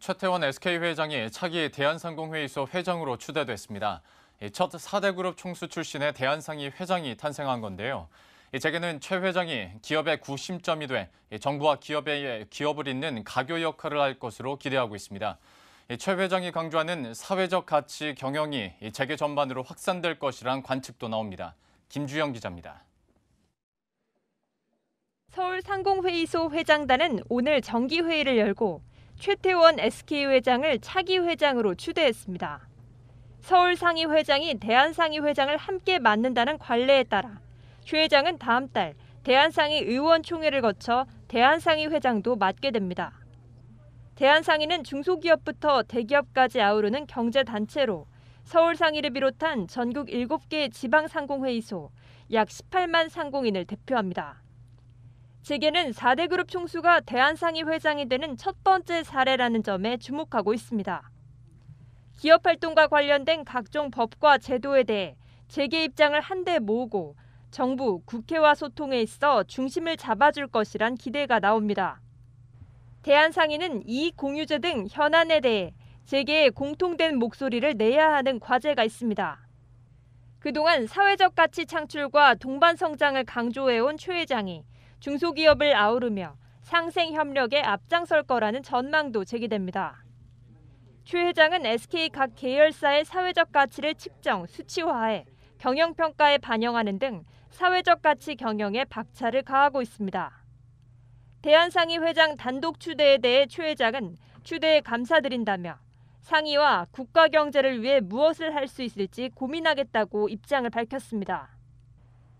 최태원 SK 회장이 차기 대한상공회의소 회장으로 추대됐습니다. 첫 4대 그룹 총수 출신의 대한상이 회장이 탄생한 건데요. 제게는 최 회장이 기업의 구심점이 돼 정부와 기업의 기업을 잇는 가교 역할을 할 것으로 기대하고 있습니다. 최 회장이 강조하는 사회적 가치 경영이 재계 전반으로 확산될 것이란 관측도 나옵니다. 김주영 기자입니다. 서울 상공회의소 회장단은 오늘 정기회의를 열고 최태원 SK 회장을 차기 회장으로 추대했습니다. 서울 상위 회장이 대한 상위 회장을 함께 맡는다는 관례에 따라 최 회장은 다음 달 대한 상위 의원총회를 거쳐 대한 상위 회장도 맡게 됩니다. 대한 상위는 중소기업부터 대기업까지 아우르는 경제 단체로 서울 상위를 비롯한 전국 7개 지방 상공회의소 약 18만 상공인을 대표합니다. 재계는 4대 그룹 총수가 대한상의 회장이 되는 첫 번째 사례라는 점에 주목하고 있습니다. 기업 활동과 관련된 각종 법과 제도에 대해 재계 입장을 한데 모으고 정부, 국회와 소통에 있어 중심을 잡아줄 것이란 기대가 나옵니다. 대한상의는 이익공유제 등 현안에 대해 재계의 공통된 목소리를 내야 하는 과제가 있습니다. 그동안 사회적 가치 창출과 동반 성장을 강조해온 최 회장이 중소기업을 아우르며 상생 협력에 앞장설 거라는 전망도 제기됩니다. 최 회장은 SK 각 계열사의 사회적 가치를 측정, 수치화해 경영평가에 반영하는 등 사회적 가치 경영에 박차를 가하고 있습니다. 대한상의 회장 단독 추대에 대해 최 회장은 추대에 감사드린다며 상의와 국가 경제를 위해 무엇을 할 수 있을지 고민하겠다고 입장을 밝혔습니다.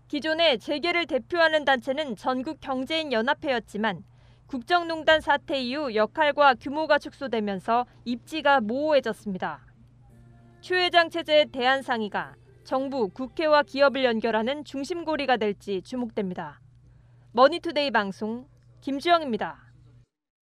기존에 재계를 대표하는 단체는 전국 경제인 연합회였지만 국정농단 사태 이후 역할과 규모가 축소되면서 입지가 모호해졌습니다. 추 회장 체제의 대한 상의가 정부, 국회와 기업을 연결하는 중심고리가 될지 주목됩니다. 머니투데이 방송 김주영입니다.